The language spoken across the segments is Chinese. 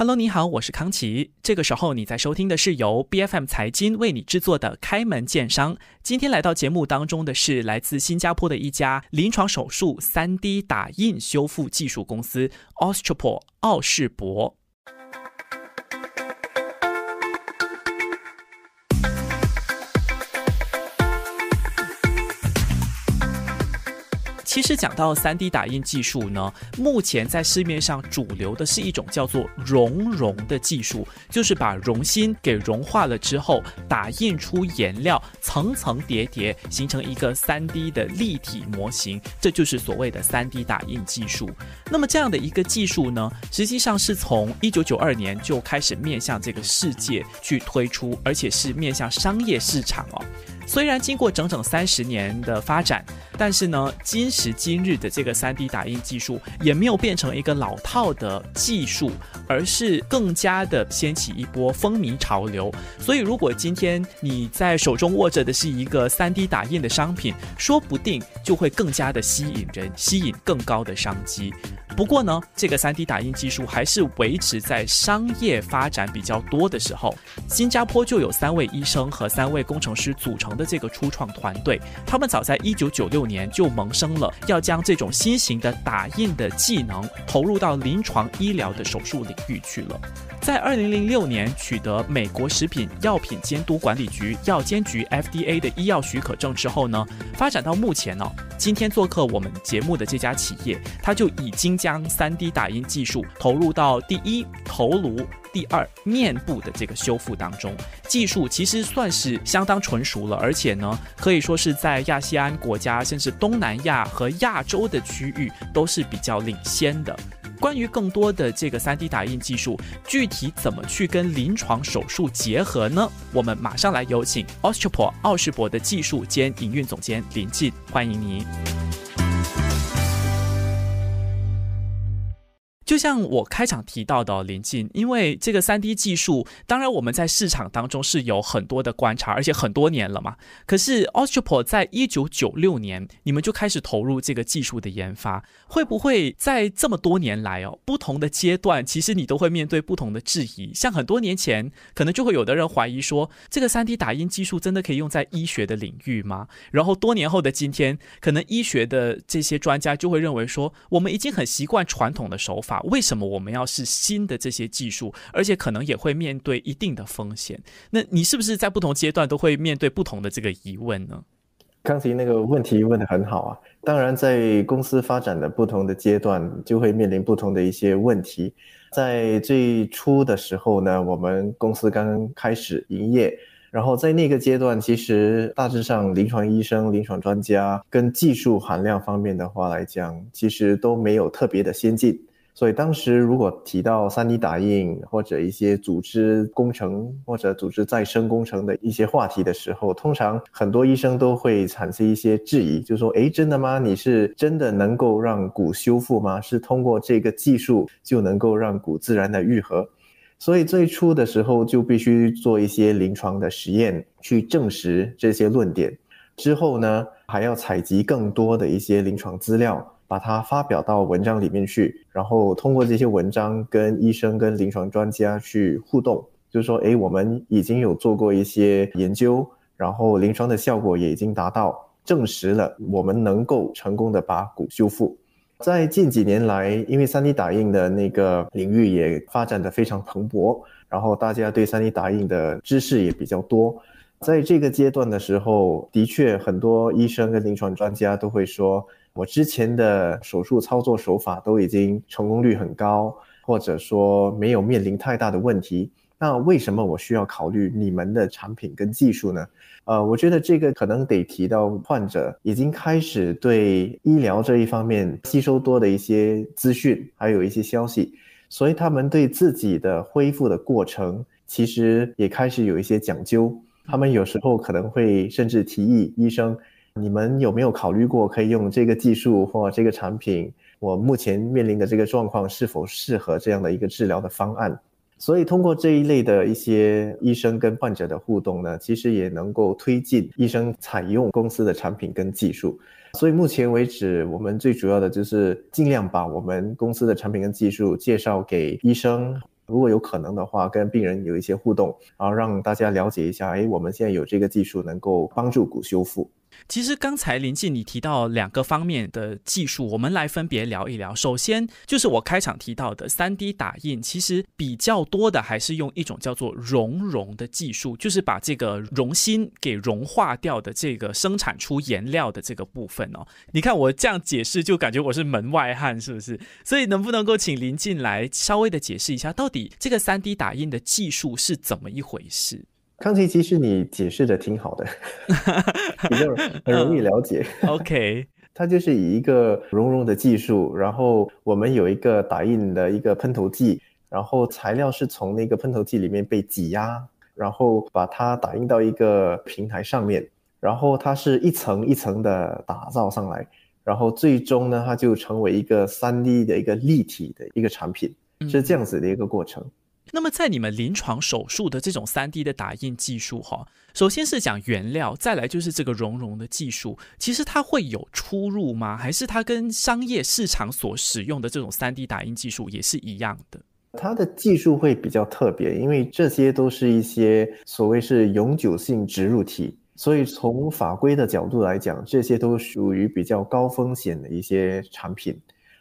Hello，你好，我是康琪。这个时候你在收听的是由 BFM 财经为你制作的开门见商。今天来到节目当中的是来自新加坡的一家临床手术 3D 打印修复技术公司 Austropol 奥世博。其实讲到三 D 打印技术呢，目前在市面上主流的是一种叫做熔融的技术，就是把熔芯给融化了之后，打印出颜料，层层叠叠形成一个三 D 的立体模型，这就是所谓的三 D 打印技术。那么这样的一个技术呢，实际上是从一九九二年就开始面向这个世界去推出，而且是面向商业市场哦。虽然经过整整三十年的发展，但是呢，今时今日的这个 3D 打印技术也没有变成一个老套的技术，而是更加的掀起一波风靡潮流。所以，如果今天你在手中握着的是一个 3D 打印的商品，说不定就会更加的吸引人，吸引更高的商机。不过呢，这个 3D 打印技术还是维持在商业发展比较多的时候。新加坡就有三位医生和三位工程师组成的这个初创团队，他们早在1996年就萌生了要将这种新型的打印的技能投入到临床医疗的手术领域去了。在2006年取得美国食品药品监督管理局药监局 FDA 的医药许可证之后呢，发展到目前呢，今天做客我们节目的这家企业，它就已经。将 3D 打印技术投入到第一头颅、第二面部的这个修复当中，技术其实算是相当成熟了，而且呢，可以说是在亚细安国家，甚至东南亚和亚洲的区域都是比较领先的。关于更多的这个 3D 打印技术，具体怎么去跟临床手术结合呢？我们马上来有请 o u s t r o p o 奥世博的技术兼营运总监林进，欢迎您。就像我开场提到的，临近，因为这个 3D 技术，当然我们在市场当中是有很多的观察，而且很多年了嘛。可是 o x f o r 在1996年，你们就开始投入这个技术的研发，会不会在这么多年来哦，不同的阶段，其实你都会面对不同的质疑？像很多年前，可能就会有的人怀疑说，这个 3D 打印技术真的可以用在医学的领域吗？然后多年后的今天，可能医学的这些专家就会认为说，我们已经很习惯传统的手法。为什么我们要试新的这些技术？而且可能也会面对一定的风险。那你是不是在不同阶段都会面对不同的这个疑问呢？刚才那个问题问得很好啊。当然，在公司发展的不同的阶段，就会面临不同的一些问题。在最初的时候呢，我们公司刚刚开始营业，然后在那个阶段，其实大致上，临床医生、临床专家跟技术含量方面的话来讲，其实都没有特别的先进。所以当时如果提到 3D 打印或者一些组织工程或者组织再生工程的一些话题的时候，通常很多医生都会产生一些质疑，就说：“诶，真的吗？你是真的能够让骨修复吗？是通过这个技术就能够让骨自然的愈合？”所以最初的时候就必须做一些临床的实验去证实这些论点，之后呢还要采集更多的一些临床资料。把它发表到文章里面去，然后通过这些文章跟医生、跟临床专家去互动，就是说，哎，我们已经有做过一些研究，然后临床的效果也已经达到，证实了我们能够成功的把骨修复。在近几年来，因为三 D 打印的那个领域也发展的非常蓬勃，然后大家对三 D 打印的知识也比较多，在这个阶段的时候，的确很多医生跟临床专家都会说。我之前的手术操作手法都已经成功率很高，或者说没有面临太大的问题，那为什么我需要考虑你们的产品跟技术呢？呃，我觉得这个可能得提到患者已经开始对医疗这一方面吸收多的一些资讯，还有一些消息，所以他们对自己的恢复的过程其实也开始有一些讲究，他们有时候可能会甚至提议医生。你们有没有考虑过可以用这个技术或这个产品？我目前面临的这个状况是否适合这样的一个治疗的方案？所以通过这一类的一些医生跟患者的互动呢，其实也能够推进医生采用公司的产品跟技术。所以目前为止，我们最主要的就是尽量把我们公司的产品跟技术介绍给医生，如果有可能的话，跟病人有一些互动，然后让大家了解一下，哎，我们现在有这个技术能够帮助骨修复。其实刚才林静你提到两个方面的技术，我们来分别聊一聊。首先就是我开场提到的 3D 打印，其实比较多的还是用一种叫做熔融的技术，就是把这个熔芯给融化掉的这个生产出颜料的这个部分哦。你看我这样解释就感觉我是门外汉，是不是？所以能不能够请林静来稍微的解释一下，到底这个 3D 打印的技术是怎么一回事？康琪，其实你解释的挺好的，比较很容易了解。OK，它就是以一个熔融的技术，然后我们有一个打印的一个喷头剂，然后材料是从那个喷头剂里面被挤压，然后把它打印到一个平台上面，然后它是一层一层的打造上来，然后最终呢，它就成为一个三 D 的一个立体的一个产品，是这样子的一个过程。那么，在你们临床手术的这种 3D 的打印技术，哈，首先是讲原料，再来就是这个熔融的技术，其实它会有出入吗？还是它跟商业市场所使用的这种 3D 打印技术也是一样的？它的技术会比较特别，因为这些都是一些所谓是永久性植入体，所以从法规的角度来讲，这些都属于比较高风险的一些产品，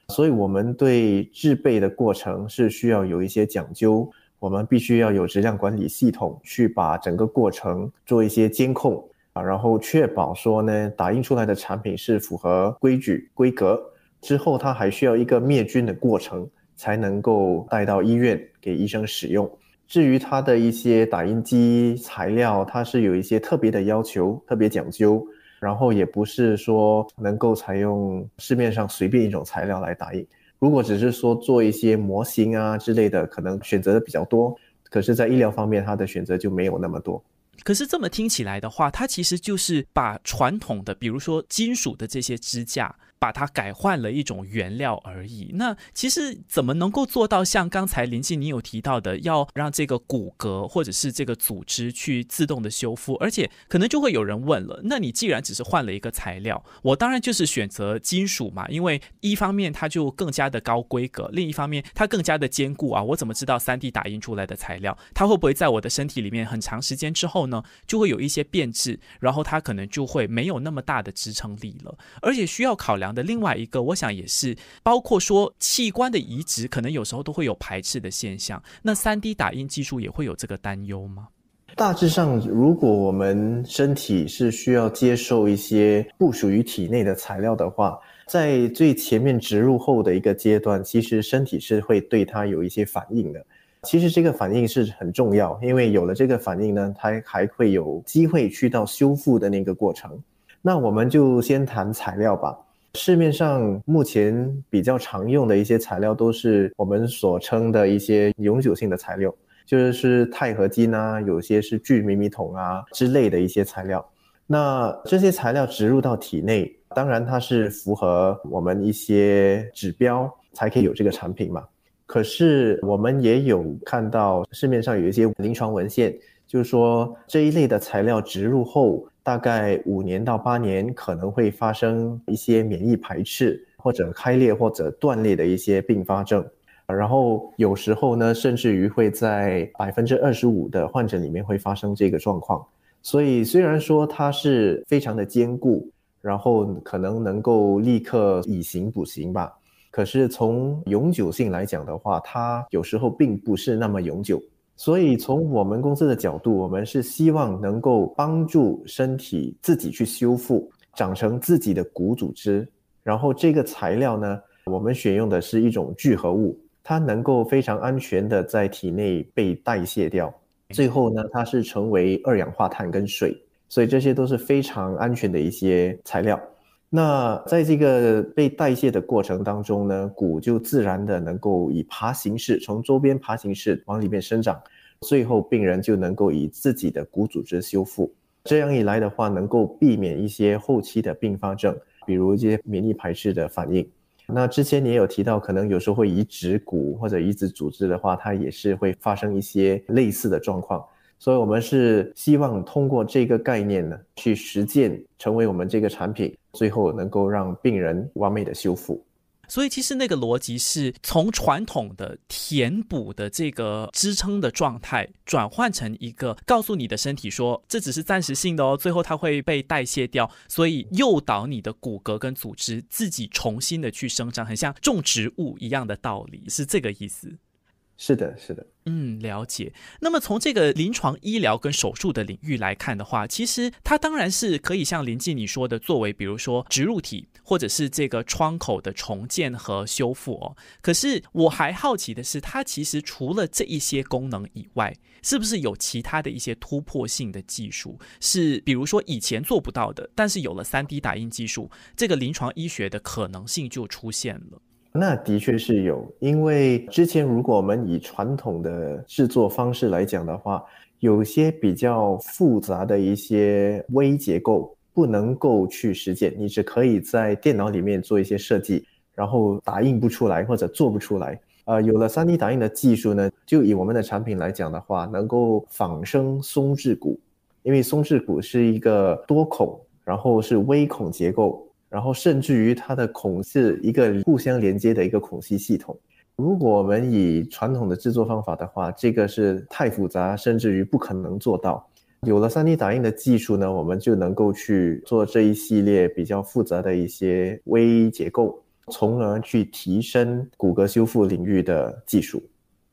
所以我们对制备的过程是需要有一些讲究。我们必须要有质量管理系统，去把整个过程做一些监控啊，然后确保说呢，打印出来的产品是符合规矩规格。之后，它还需要一个灭菌的过程，才能够带到医院给医生使用。至于它的一些打印机材料，它是有一些特别的要求，特别讲究，然后也不是说能够采用市面上随便一种材料来打印。如果只是说做一些模型啊之类的，可能选择的比较多。可是，在医疗方面，它的选择就没有那么多。可是这么听起来的话，它其实就是把传统的，比如说金属的这些支架。把它改换了一种原料而已。那其实怎么能够做到像刚才林静你有提到的，要让这个骨骼或者是这个组织去自动的修复？而且可能就会有人问了，那你既然只是换了一个材料，我当然就是选择金属嘛，因为一方面它就更加的高规格，另一方面它更加的坚固啊。我怎么知道 3D 打印出来的材料它会不会在我的身体里面很长时间之后呢，就会有一些变质，然后它可能就会没有那么大的支撑力了，而且需要考量。的另外一个，我想也是包括说器官的移植，可能有时候都会有排斥的现象。那三 D 打印技术也会有这个担忧吗？大致上，如果我们身体是需要接受一些不属于体内的材料的话，在最前面植入后的一个阶段，其实身体是会对它有一些反应的。其实这个反应是很重要，因为有了这个反应呢，它还会有机会去到修复的那个过程。那我们就先谈材料吧。市面上目前比较常用的一些材料，都是我们所称的一些永久性的材料，就是是钛合金呐，有些是聚醚米酮啊之类的一些材料。那这些材料植入到体内，当然它是符合我们一些指标才可以有这个产品嘛。可是我们也有看到市面上有一些临床文献，就是说这一类的材料植入后。大概五年到八年可能会发生一些免疫排斥，或者开裂或者断裂的一些并发症，然后有时候呢，甚至于会在百分之二十五的患者里面会发生这个状况。所以虽然说它是非常的坚固，然后可能能够立刻以形补形吧，可是从永久性来讲的话，它有时候并不是那么永久。所以，从我们公司的角度，我们是希望能够帮助身体自己去修复，长成自己的骨组织。然后，这个材料呢，我们选用的是一种聚合物，它能够非常安全的在体内被代谢掉。最后呢，它是成为二氧化碳跟水，所以这些都是非常安全的一些材料。那在这个被代谢的过程当中呢，骨就自然的能够以爬行式从周边爬行式往里面生长，最后病人就能够以自己的骨组织修复。这样一来的话，能够避免一些后期的并发症，比如一些免疫排斥的反应。那之前你也有提到，可能有时候会移植骨或者移植组织的话，它也是会发生一些类似的状况。所以我们是希望通过这个概念呢，去实践成为我们这个产品。最后能够让病人完美的修复，所以其实那个逻辑是从传统的填补的这个支撑的状态转换成一个告诉你的身体说，这只是暂时性的哦，最后它会被代谢掉，所以诱导你的骨骼跟组织自己重新的去生长，很像种植物一样的道理，是这个意思。是的，是的，嗯，了解。那么从这个临床医疗跟手术的领域来看的话，其实它当然是可以像林静你说的，作为比如说植入体或者是这个窗口的重建和修复哦。可是我还好奇的是，它其实除了这一些功能以外，是不是有其他的一些突破性的技术？是比如说以前做不到的，但是有了 3D 打印技术，这个临床医学的可能性就出现了。那的确是有，因为之前如果我们以传统的制作方式来讲的话，有些比较复杂的一些微结构不能够去实践，你只可以在电脑里面做一些设计，然后打印不出来或者做不出来。呃，有了 3D 打印的技术呢，就以我们的产品来讲的话，能够仿生松质骨，因为松质骨是一个多孔，然后是微孔结构。然后甚至于它的孔是一个互相连接的一个孔隙系统。如果我们以传统的制作方法的话，这个是太复杂，甚至于不可能做到。有了 3D 打印的技术呢，我们就能够去做这一系列比较复杂的一些微结构，从而去提升骨骼修复领域的技术。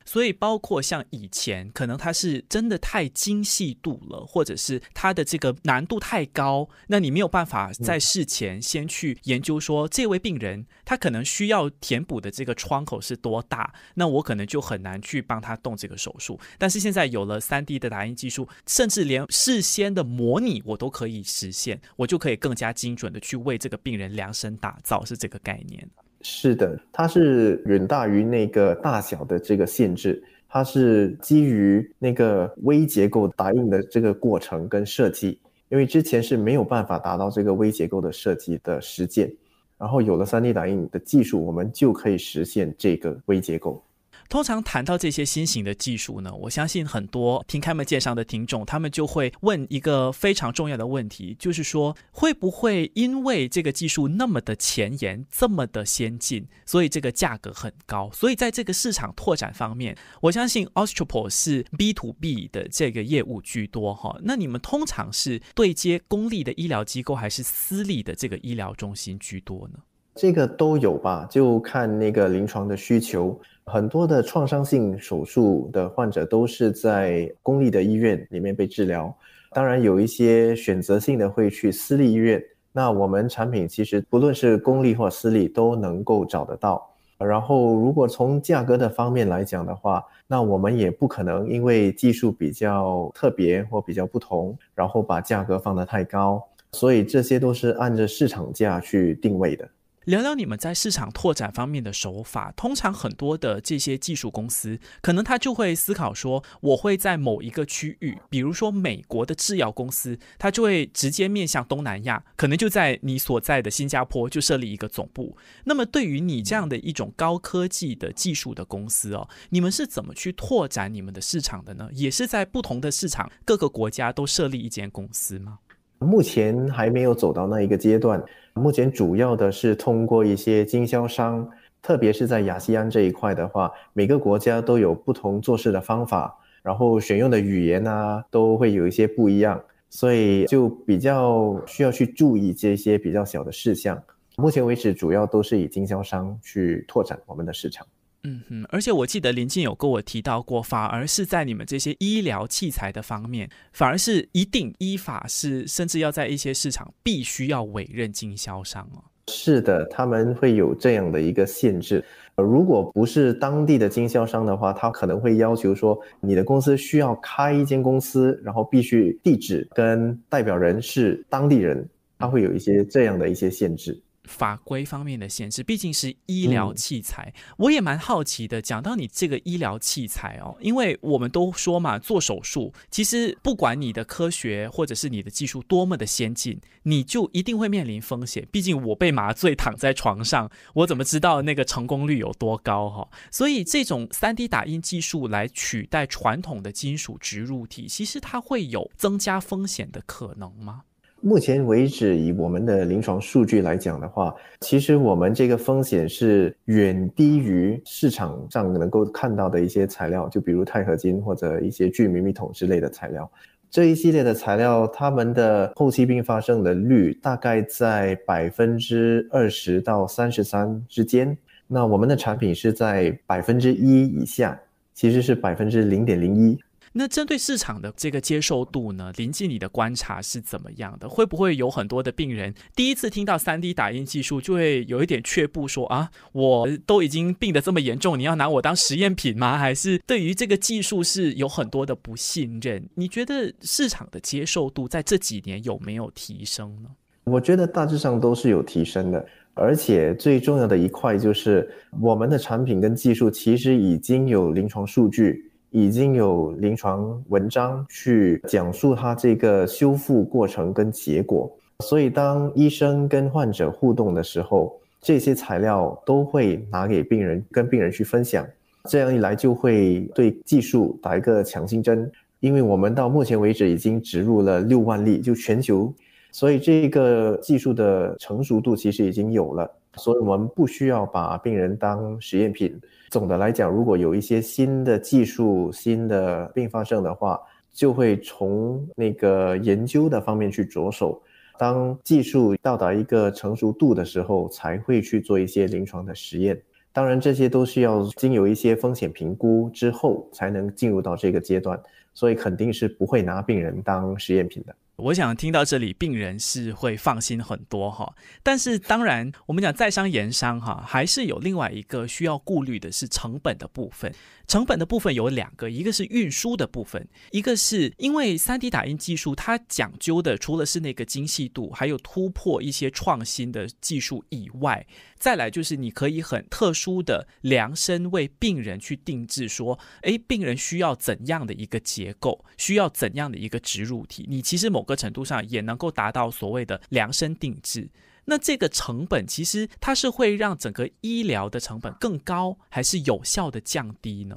所以，包括像以前，可能它是真的太精细度了，或者是它的这个难度太高，那你没有办法在事前先去研究说，这位病人他可能需要填补的这个窗口是多大，那我可能就很难去帮他动这个手术。但是现在有了 3D 的打印技术，甚至连事先的模拟我都可以实现，我就可以更加精准的去为这个病人量身打造，是这个概念。是的，它是远大于那个大小的这个限制，它是基于那个微结构打印的这个过程跟设计，因为之前是没有办法达到这个微结构的设计的实践，然后有了 3D 打印的技术，我们就可以实现这个微结构。通常谈到这些新型的技术呢，我相信很多听他们介绍的听众，他们就会问一个非常重要的问题，就是说会不会因为这个技术那么的前沿、这么的先进，所以这个价格很高？所以在这个市场拓展方面，我相信 a u s t r o p o 是 B to B 的这个业务居多哈。那你们通常是对接公立的医疗机构还是私立的这个医疗中心居多呢？这个都有吧，就看那个临床的需求。很多的创伤性手术的患者都是在公立的医院里面被治疗，当然有一些选择性的会去私立医院。那我们产品其实不论是公立或私立都能够找得到。然后如果从价格的方面来讲的话，那我们也不可能因为技术比较特别或比较不同，然后把价格放得太高。所以这些都是按照市场价去定位的。聊聊你们在市场拓展方面的手法。通常很多的这些技术公司，可能他就会思考说，我会在某一个区域，比如说美国的制药公司，他就会直接面向东南亚，可能就在你所在的新加坡就设立一个总部。那么对于你这样的一种高科技的技术的公司哦，你们是怎么去拓展你们的市场的呢？也是在不同的市场各个国家都设立一间公司吗？目前还没有走到那一个阶段。目前主要的是通过一些经销商，特别是在亚细安这一块的话，每个国家都有不同做事的方法，然后选用的语言呢都会有一些不一样，所以就比较需要去注意这些比较小的事项。目前为止，主要都是以经销商去拓展我们的市场。嗯哼，而且我记得林静有跟我提到过，反而是在你们这些医疗器材的方面，反而是一定依法是，甚至要在一些市场必须要委任经销商哦。是的，他们会有这样的一个限制。呃，如果不是当地的经销商的话，他可能会要求说，你的公司需要开一间公司，然后必须地址跟代表人是当地人，他会有一些这样的一些限制。法规方面的限制，毕竟是医疗器材。我也蛮好奇的，讲到你这个医疗器材哦，因为我们都说嘛，做手术其实不管你的科学或者是你的技术多么的先进，你就一定会面临风险。毕竟我被麻醉躺在床上，我怎么知道那个成功率有多高哈？所以这种 3D 打印技术来取代传统的金属植入体，其实它会有增加风险的可能吗？目前为止，以我们的临床数据来讲的话，其实我们这个风险是远低于市场上能够看到的一些材料，就比如钛合金或者一些聚醚米桶之类的材料。这一系列的材料，它们的后期并发症的率大概在百分之二十到三十三之间。那我们的产品是在百分之一以下，其实是百分之零点零一。那针对市场的这个接受度呢？林近你的观察是怎么样的？会不会有很多的病人第一次听到 3D 打印技术就会有一点却步，说啊，我都已经病得这么严重，你要拿我当实验品吗？还是对于这个技术是有很多的不信任？你觉得市场的接受度在这几年有没有提升呢？我觉得大致上都是有提升的，而且最重要的一块就是我们的产品跟技术其实已经有临床数据。已经有临床文章去讲述它这个修复过程跟结果，所以当医生跟患者互动的时候，这些材料都会拿给病人跟病人去分享，这样一来就会对技术打一个强心针，因为我们到目前为止已经植入了六万例，就全球，所以这个技术的成熟度其实已经有了。所以，我们不需要把病人当实验品。总的来讲，如果有一些新的技术、新的并发症的话，就会从那个研究的方面去着手。当技术到达一个成熟度的时候，才会去做一些临床的实验。当然，这些都需要经有一些风险评估之后，才能进入到这个阶段。所以，肯定是不会拿病人当实验品的。我想听到这里，病人是会放心很多哈。但是当然，我们讲在商言商哈，还是有另外一个需要顾虑的是成本的部分。成本的部分有两个，一个是运输的部分，一个是因为 3D 打印技术它讲究的除了是那个精细度，还有突破一些创新的技术以外，再来就是你可以很特殊的量身为病人去定制，说哎，病人需要怎样的一个结构，需要怎样的一个植入体。你其实某。个程度上也能够达到所谓的量身定制，那这个成本其实它是会让整个医疗的成本更高，还是有效的降低呢？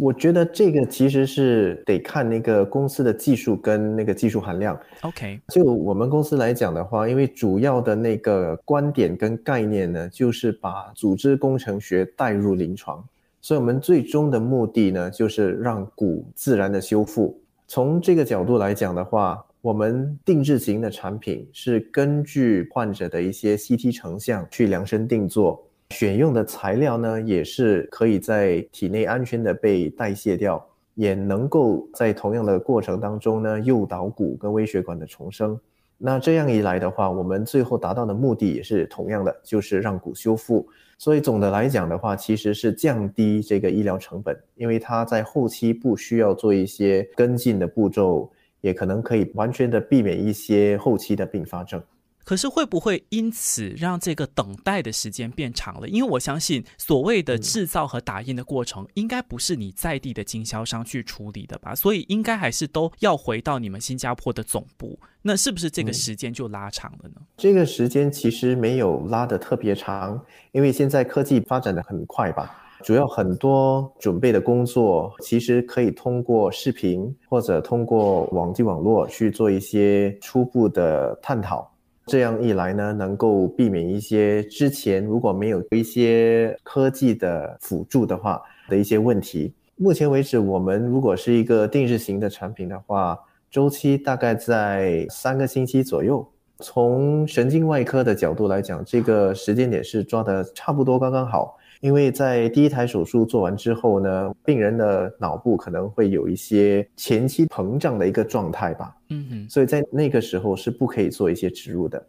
我觉得这个其实是得看那个公司的技术跟那个技术含量。OK，就我们公司来讲的话，因为主要的那个观点跟概念呢，就是把组织工程学带入临床，所以我们最终的目的呢，就是让骨自然的修复。从这个角度来讲的话，我们定制型的产品是根据患者的一些 CT 成像去量身定做，选用的材料呢也是可以在体内安全的被代谢掉，也能够在同样的过程当中呢诱导骨跟微血管的重生。那这样一来的话，我们最后达到的目的也是同样的，就是让骨修复。所以总的来讲的话，其实是降低这个医疗成本，因为它在后期不需要做一些跟进的步骤。也可能可以完全的避免一些后期的并发症，可是会不会因此让这个等待的时间变长了？因为我相信所谓的制造和打印的过程，应该不是你在地的经销商去处理的吧，所以应该还是都要回到你们新加坡的总部。那是不是这个时间就拉长了呢？这个时间其实没有拉的特别长，因为现在科技发展的很快吧。主要很多准备的工作，其实可以通过视频或者通过网际网络去做一些初步的探讨。这样一来呢，能够避免一些之前如果没有一些科技的辅助的话的一些问题。目前为止，我们如果是一个定制型的产品的话，周期大概在三个星期左右。从神经外科的角度来讲，这个时间点是抓得差不多，刚刚好。因为在第一台手术做完之后呢，病人的脑部可能会有一些前期膨胀的一个状态吧，嗯哼，所以在那个时候是不可以做一些植入的，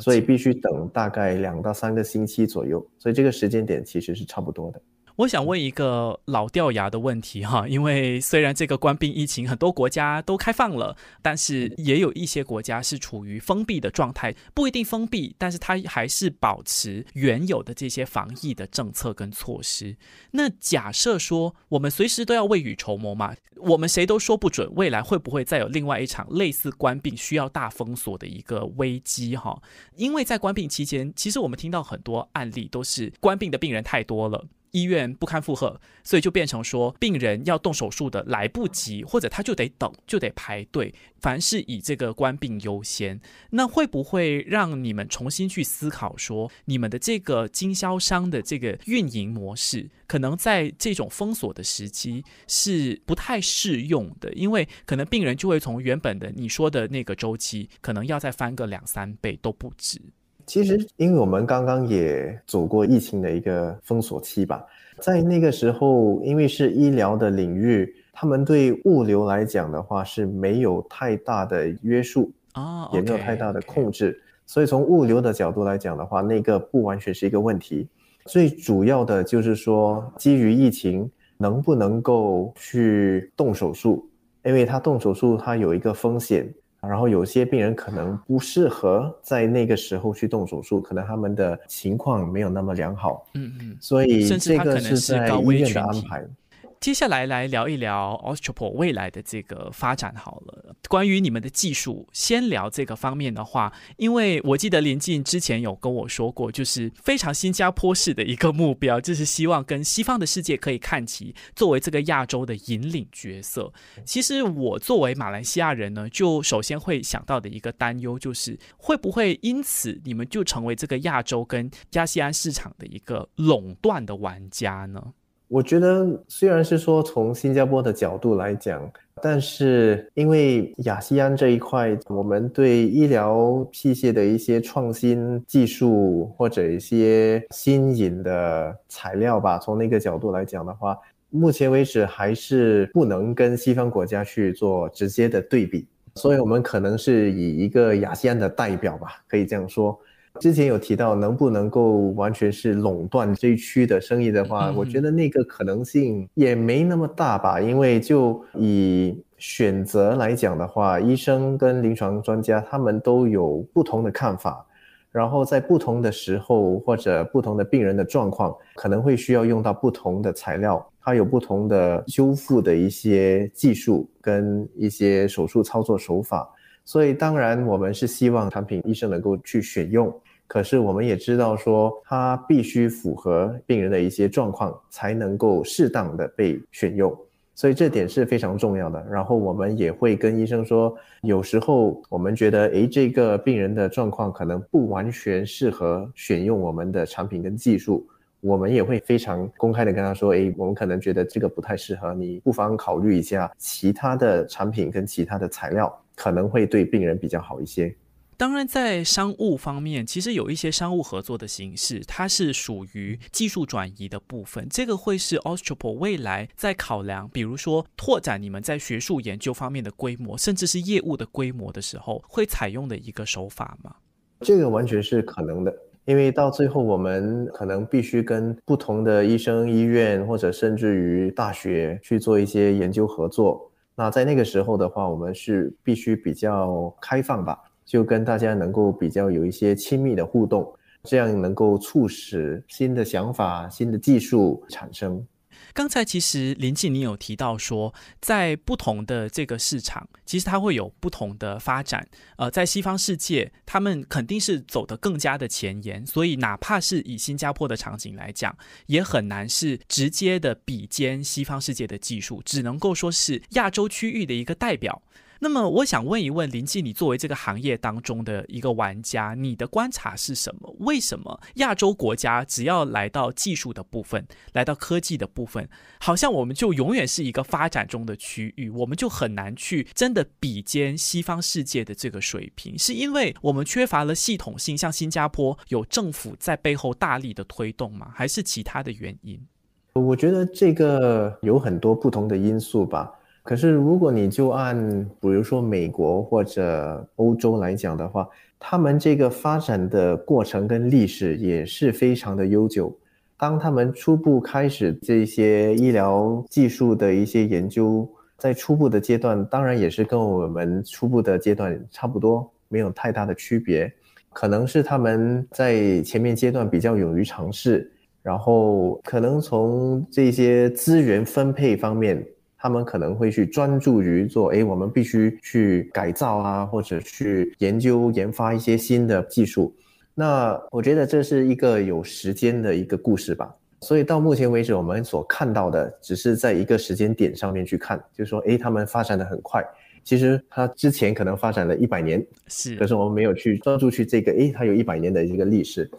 所以必须等大概两到三个星期左右，所以这个时间点其实是差不多的。我想问一个老掉牙的问题哈，因为虽然这个官兵疫情很多国家都开放了，但是也有一些国家是处于封闭的状态，不一定封闭，但是它还是保持原有的这些防疫的政策跟措施。那假设说我们随时都要未雨绸缪嘛，我们谁都说不准未来会不会再有另外一场类似官兵需要大封锁的一个危机哈，因为在关病期间，其实我们听到很多案例都是官兵的病人太多了。医院不堪负荷，所以就变成说，病人要动手术的来不及，或者他就得等，就得排队。凡是以这个官病优先，那会不会让你们重新去思考说，你们的这个经销商的这个运营模式，可能在这种封锁的时期是不太适用的？因为可能病人就会从原本的你说的那个周期，可能要再翻个两三倍都不止。其实，因为我们刚刚也走过疫情的一个封锁期吧，在那个时候，因为是医疗的领域，他们对物流来讲的话是没有太大的约束啊，也没有太大的控制，所以从物流的角度来讲的话，那个不完全是一个问题。最主要的就是说，基于疫情能不能够去动手术，因为他动手术他有一个风险。然后有些病人可能不适合在那个时候去动手术，可能他们的情况没有那么良好。嗯嗯，所以这个是在医院的安排。接下来来聊一聊 o s t r o p o 未来的这个发展好了。关于你们的技术，先聊这个方面的话，因为我记得林静之前有跟我说过，就是非常新加坡式的一个目标，就是希望跟西方的世界可以看齐，作为这个亚洲的引领角色。其实我作为马来西亚人呢，就首先会想到的一个担忧就是，会不会因此你们就成为这个亚洲跟亚细安市场的一个垄断的玩家呢？我觉得虽然是说从新加坡的角度来讲，但是因为亚细安这一块，我们对医疗器械的一些创新技术或者一些新颖的材料吧，从那个角度来讲的话，目前为止还是不能跟西方国家去做直接的对比，所以我们可能是以一个亚细安的代表吧，可以这样说。之前有提到能不能够完全是垄断这一区的生意的话，我觉得那个可能性也没那么大吧。因为就以选择来讲的话，医生跟临床专家他们都有不同的看法，然后在不同的时候或者不同的病人的状况，可能会需要用到不同的材料，它有不同的修复的一些技术跟一些手术操作手法。所以当然，我们是希望产品医生能够去选用，可是我们也知道说，它必须符合病人的一些状况，才能够适当的被选用。所以这点是非常重要的。然后我们也会跟医生说，有时候我们觉得，诶这个病人的状况可能不完全适合选用我们的产品跟技术，我们也会非常公开的跟他说，诶，我们可能觉得这个不太适合，你不妨考虑一下其他的产品跟其他的材料。可能会对病人比较好一些。当然，在商务方面，其实有一些商务合作的形式，它是属于技术转移的部分。这个会是 o s t r o p o 未来在考量，比如说拓展你们在学术研究方面的规模，甚至是业务的规模的时候，会采用的一个手法吗？这个完全是可能的，因为到最后，我们可能必须跟不同的医生、医院，或者甚至于大学去做一些研究合作。那在那个时候的话，我们是必须比较开放吧，就跟大家能够比较有一些亲密的互动，这样能够促使新的想法、新的技术产生。刚才其实林静，你有提到说，在不同的这个市场，其实它会有不同的发展。呃，在西方世界，他们肯定是走得更加的前沿，所以哪怕是以新加坡的场景来讲，也很难是直接的比肩西方世界的技术，只能够说是亚洲区域的一个代表。那么我想问一问林记，你作为这个行业当中的一个玩家，你的观察是什么？为什么亚洲国家只要来到技术的部分，来到科技的部分，好像我们就永远是一个发展中的区域，我们就很难去真的比肩西方世界的这个水平？是因为我们缺乏了系统性，像新加坡有政府在背后大力的推动吗？还是其他的原因？我觉得这个有很多不同的因素吧。可是，如果你就按比如说美国或者欧洲来讲的话，他们这个发展的过程跟历史也是非常的悠久。当他们初步开始这些医疗技术的一些研究，在初步的阶段，当然也是跟我们初步的阶段差不多，没有太大的区别。可能是他们在前面阶段比较勇于尝试，然后可能从这些资源分配方面。他们可能会去专注于做，哎，我们必须去改造啊，或者去研究研发一些新的技术。那我觉得这是一个有时间的一个故事吧。所以到目前为止，我们所看到的只是在一个时间点上面去看，就是说，哎，他们发展的很快。其实他之前可能发展了一百年，是，可是我们没有去专注去这个，哎，他有一百年的一个历史。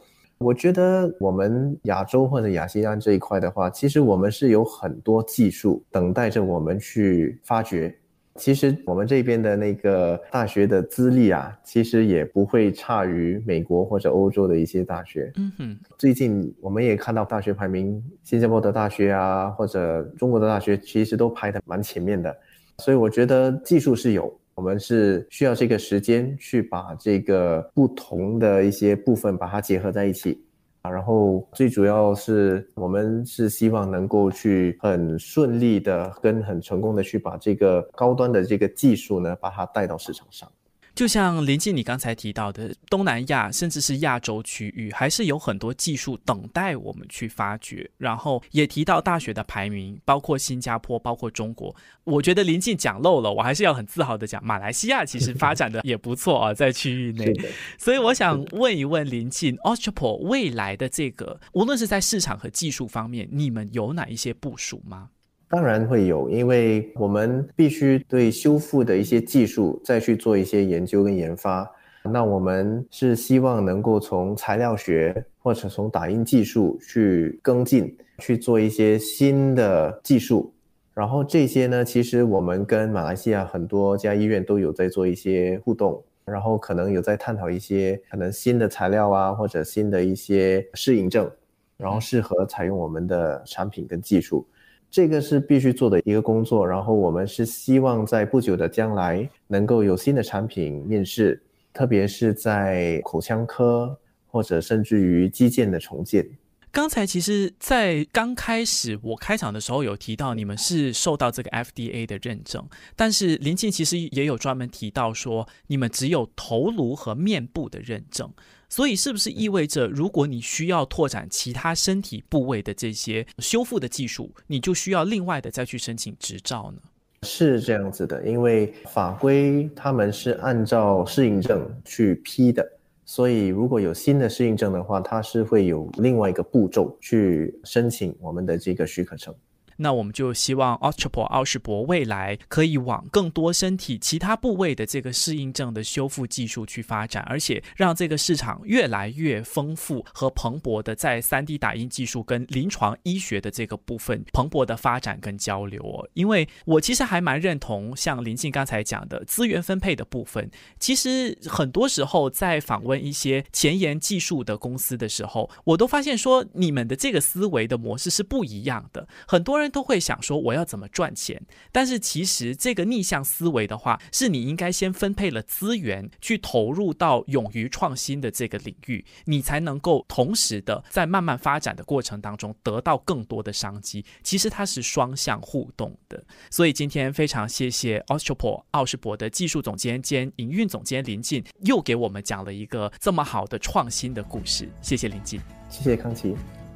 我觉得我们亚洲或者亚细安这一块的话，其实我们是有很多技术等待着我们去发掘。其实我们这边的那个大学的资历啊，其实也不会差于美国或者欧洲的一些大学。嗯哼，最近我们也看到大学排名，新加坡的大学啊，或者中国的大学，其实都排的蛮前面的。所以我觉得技术是有。我们是需要这个时间去把这个不同的一些部分把它结合在一起啊，然后最主要是我们是希望能够去很顺利的跟很成功的去把这个高端的这个技术呢，把它带到市场上。就像林静你刚才提到的东南亚，甚至是亚洲区域，还是有很多技术等待我们去发掘。然后也提到大学的排名，包括新加坡，包括中国。我觉得林静讲漏了，我还是要很自豪的讲，马来西亚其实发展的也不错啊，在区域内。所以我想问一问林静 o s t r o 未来的这个，无论是在市场和技术方面，你们有哪一些部署吗？当然会有，因为我们必须对修复的一些技术再去做一些研究跟研发。那我们是希望能够从材料学或者从打印技术去跟进，去做一些新的技术。然后这些呢，其实我们跟马来西亚很多家医院都有在做一些互动，然后可能有在探讨一些可能新的材料啊，或者新的一些适应症，然后适合采用我们的产品跟技术。这个是必须做的一个工作，然后我们是希望在不久的将来能够有新的产品面世，特别是在口腔科或者甚至于基建的重建。刚才其实，在刚开始我开场的时候有提到，你们是受到这个 FDA 的认证，但是林静其实也有专门提到说，你们只有头颅和面部的认证，所以是不是意味着，如果你需要拓展其他身体部位的这些修复的技术，你就需要另外的再去申请执照呢？是这样子的，因为法规他们是按照适应症去批的。所以，如果有新的适应症的话，它是会有另外一个步骤去申请我们的这个许可证。那我们就希望 o o o p 奥士博未来可以往更多身体其他部位的这个适应症的修复技术去发展，而且让这个市场越来越丰富和蓬勃的，在 3D 打印技术跟临床医学的这个部分蓬勃的发展跟交流。哦。因为我其实还蛮认同像林静刚才讲的资源分配的部分，其实很多时候在访问一些前沿技术的公司的时候，我都发现说你们的这个思维的模式是不一样的，很多人。都会想说我要怎么赚钱，但是其实这个逆向思维的话，是你应该先分配了资源去投入到勇于创新的这个领域，你才能够同时的在慢慢发展的过程当中得到更多的商机。其实它是双向互动的。所以今天非常谢谢 o t r o p o 奥世博的技术总监兼营运总监林进又给我们讲了一个这么好的创新的故事。谢谢林进，谢谢康琪。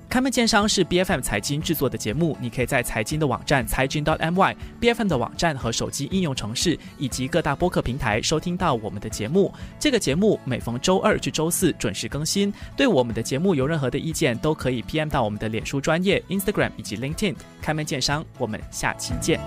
开门见商是 B F M 财经制作的节目，你可以在财经的网站财经 .m.y B F M 的网站和手机应用程式，以及各大播客平台收听到我们的节目。这个节目每逢周二至周四准时更新。对我们的节目有任何的意见，都可以 P M 到我们的脸书专业、Instagram 以及 LinkedIn。开门见商，我们下期见。